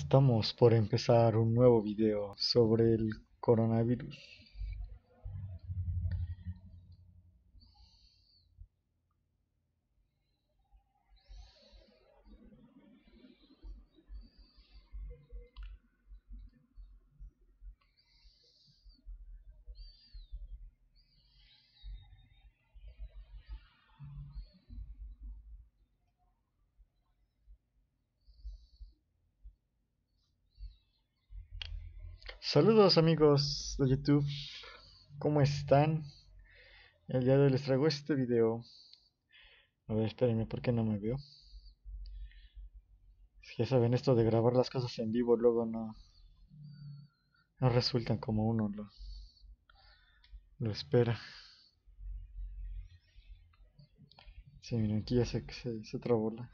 Estamos por empezar un nuevo video sobre el coronavirus. Saludos amigos de YouTube, ¿cómo están? El día de hoy les traigo este video. A ver, espérenme, ¿por no me veo? Si ya saben, esto de grabar las cosas en vivo luego no, no resultan como uno lo, lo espera. Sí, miren, aquí ya sé que se, se trabó la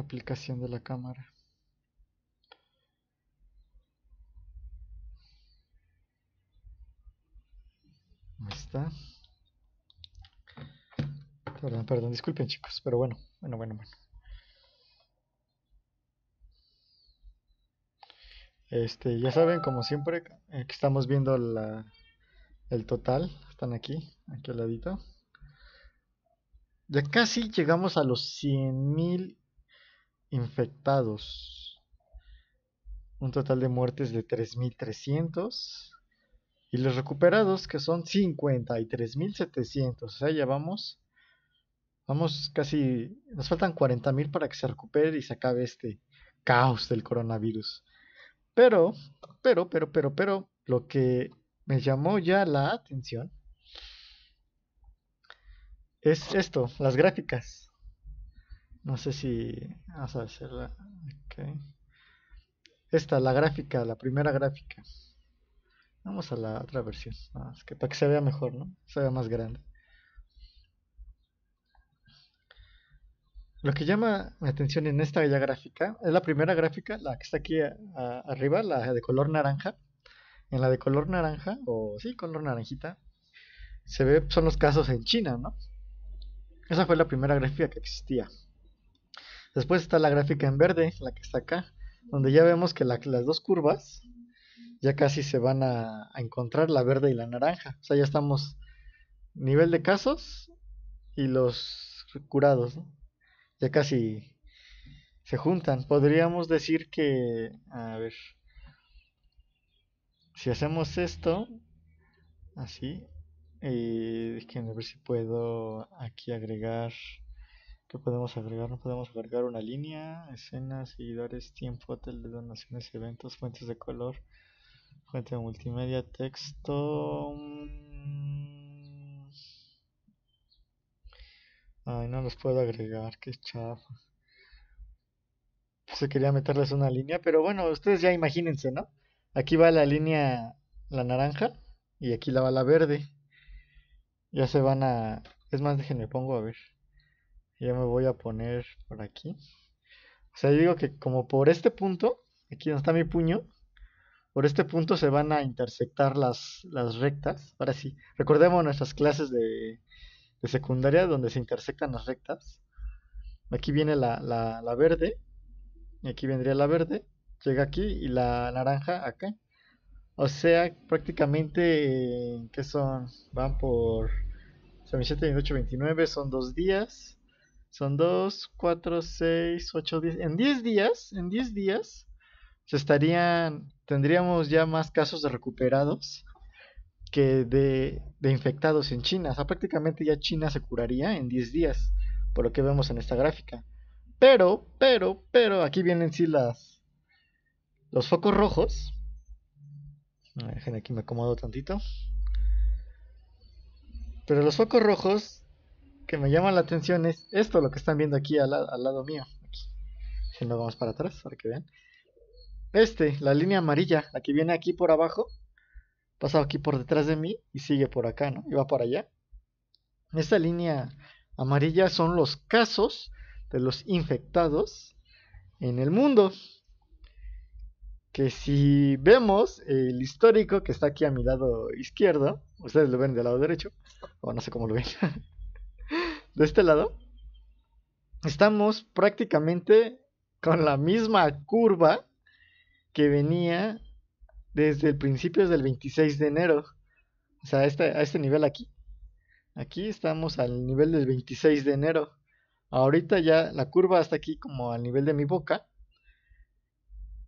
aplicación de la cámara. Perdón, perdón, disculpen chicos, pero bueno, bueno, bueno, bueno. Este, ya saben, como siempre, eh, que estamos viendo la, el total. Están aquí, aquí al ladito. Ya casi llegamos a los 100.000 infectados. Un total de muertes de 3.300. Y los recuperados, que son 53.700. O sea, ya vamos. Vamos casi. Nos faltan 40.000 para que se recupere y se acabe este caos del coronavirus. Pero, pero, pero, pero, pero, lo que me llamó ya la atención es esto: las gráficas. No sé si. Vamos a hacerla. Esta, la gráfica, la primera gráfica. Vamos a la otra versión, para que se vea mejor, ¿no? Se vea más grande. Lo que llama mi atención en esta bella gráfica es la primera gráfica, la que está aquí arriba, la de color naranja. En la de color naranja, o sí, color naranjita, se ve, son los casos en China, ¿no? Esa fue la primera gráfica que existía. Después está la gráfica en verde, la que está acá, donde ya vemos que las dos curvas ya casi se van a, encontrar la verde y la naranja. O sea, ya estamos nivel de casos y los curados. Ya casi se juntan. Podríamos decir que, a ver, si hacemos esto, así, y eh, A ver si puedo aquí agregar. ¿Qué podemos agregar? No podemos agregar una línea, escenas, seguidores, tiempo, hotel de donaciones, eventos, fuentes de color, Fuente multimedia, texto. Mm. Ay, no los puedo agregar, qué chafa. Se quería meterles una línea, pero bueno, ustedes ya imagínense, ¿no? Aquí va la línea, la naranja, y aquí la va la verde. Ya se van a... Es más, déjenme pongo a ver. Ya me voy a poner por aquí. O sea, yo digo que como por este punto, aquí donde está mi puño, por este punto se van a intersectar las, las rectas. Ahora sí, recordemos nuestras clases de, secundaria donde se intersectan las rectas. Aquí viene la, verde. Y aquí vendría la verde. Llega aquí y la naranja acá. O sea, prácticamente, eh, que son? Van por 27, 28, 29. Son dos días. Son 2, 4, 6, 8, 10. En 10 días, en 10 días estarían, tendríamos ya más casos de recuperados que de, infectados en China. O sea, prácticamente ya China se curaría en 10 días, por lo que vemos en esta gráfica. Pero, pero, pero, aquí vienen sí las, los focos rojos. Dejen aquí me acomodo tantito. Pero los focos rojos que me llaman la atención es esto, lo que están viendo aquí al, lado mío. Si no vamos para atrás, para que vean. Este, la línea amarilla, la que viene aquí por abajo, pasa aquí por detrás de mí y sigue por acá, ¿no? Y va por allá. Esta línea amarilla son los casos de los infectados en el mundo. Que si vemos el histórico que está aquí a mi lado izquierdo, ustedes lo ven del lado derecho, o no sé cómo lo ven, de este lado, estamos prácticamente con la misma curva que venía desde el principios del 26 de enero. O sea, a este, a este nivel aquí. Aquí estamos al nivel del 26 de enero. Ahorita ya la curva hasta aquí como al nivel de mi boca.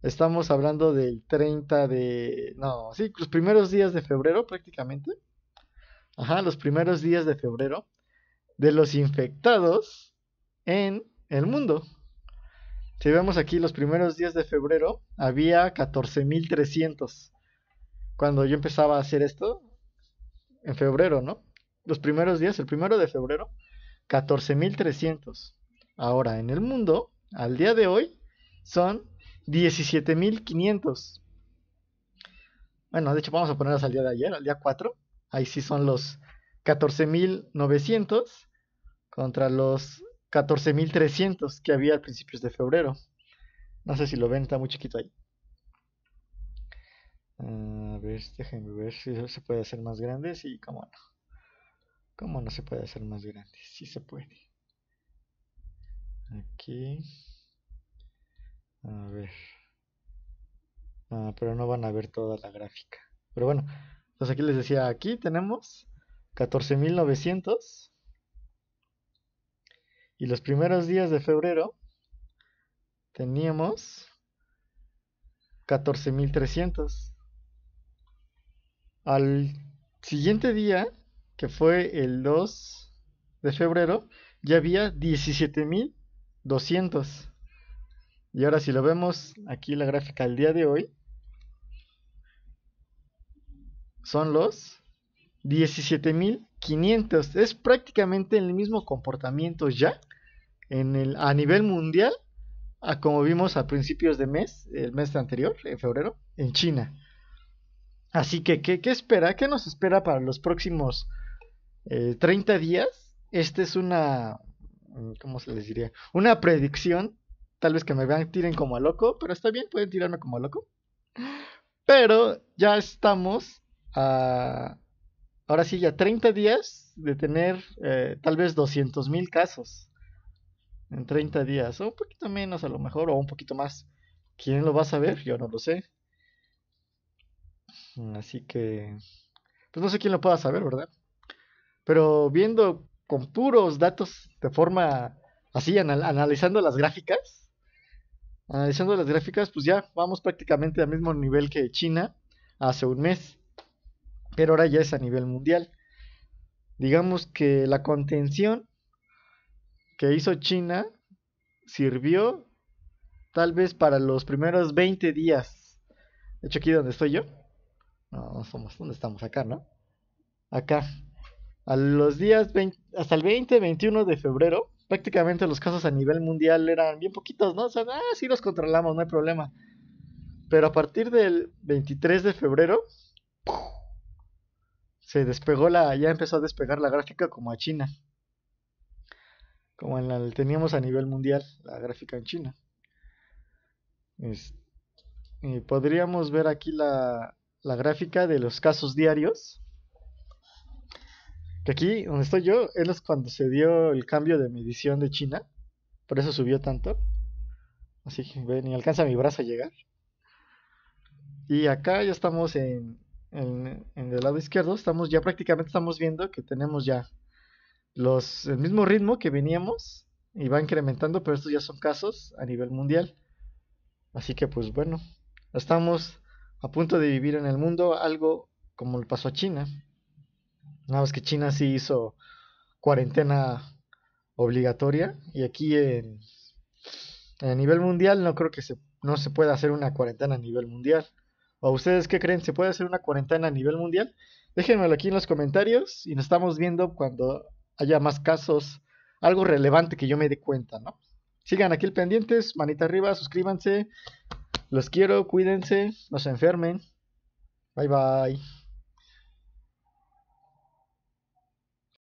Estamos hablando del 30 de... No, sí, los primeros días de febrero prácticamente. Ajá, los primeros días de febrero de los infectados en el mundo. Si vemos aquí los primeros días de febrero, había 14.300. Cuando yo empezaba a hacer esto, en febrero, ¿no? Los primeros días, el primero de febrero, 14.300. Ahora, en el mundo, al día de hoy, son 17.500. Bueno, de hecho vamos a ponerlas al día de ayer, al día 4. Ahí sí son los 14.900 contra los 14.300 que había a principios de febrero. No sé si lo ven, está muy chiquito ahí. A ver, déjenme ver si se puede hacer más grande. Sí, cómo no. ¿Cómo no se puede hacer más grande? Sí se puede. Aquí. A ver. Ah, pero no van a ver toda la gráfica. Pero bueno, entonces pues aquí les decía, aquí tenemos 14.900 y los primeros días de febrero teníamos 14.300. Al siguiente día, que fue el 2 de febrero, ya había 17.200. Y ahora si lo vemos aquí la gráfica al día de hoy, son los 17.500. Es prácticamente el mismo comportamiento ya en el, a nivel mundial a como vimos a principios de mes, el mes anterior, en febrero, en China. Así que, ¿qué, espera? ¿Qué nos espera para los próximos 30 eh, días? Esta es una, mm, ¿cómo se les diría? Una predicción. Tal vez que me vean, tiren como a loco, pero está bien, pueden tirarme como a loco. Pero ya estamos a, ahora sí, ya 30 días de tener eh, tal vez 200 mil casos. En 30 días, o un poquito menos a lo mejor, o un poquito más. ¿Quién lo va a saber? Yo no lo sé. Así que, pues no sé quién lo pueda saber, ¿verdad? Pero viendo con puros datos de forma así, analizando las gráficas, analizando las gráficas, pues ya vamos prácticamente al mismo nivel que China hace un mes pero ahora ya es a nivel mundial. Digamos que la contención que hizo China sirvió tal vez para los primeros 20 días. De hecho, aquí donde estoy yo. No, somos, ¿dónde estamos? Acá, ¿no? Acá. A los días 20, hasta el 20, 21 de febrero, prácticamente los casos a nivel mundial eran bien poquitos, ¿no? O sea, ah, sí los controlamos, no hay problema. Pero a partir del 23 de febrero, se despegó la, ya empezó a despegar la gráfica como a China. Como en la teníamos a nivel mundial, la gráfica en China. podríamos ver aquí la, gráfica de los casos diarios. Que aquí, donde estoy yo, es cuando se dio el cambio de medición de China. Por eso subió tanto. Así que ven, ni alcanza mi brazo a llegar. Y acá ya estamos en en, el lado izquierdo, estamos ya prácticamente estamos viendo que tenemos ya los, el mismo ritmo que veníamos y va incrementando, pero estos ya son casos a nivel mundial. Así que pues bueno, estamos a punto de vivir en el mundo algo como lo pasó a China. Nada más que China sí hizo cuarentena obligatoria y aquí en, a nivel mundial no creo que no se pueda hacer una cuarentena a nivel mundial. ¿O ustedes qué creen? ¿Se puede hacer una cuarentena a nivel mundial? Déjenmelo aquí en los comentarios y nos estamos viendo cuando haya más casos, algo relevante que yo me dé cuenta, ¿no? Sigan aquí el pendientes, manita arriba, suscríbanse. Los quiero, cuídense, no se enfermen. Bye bye.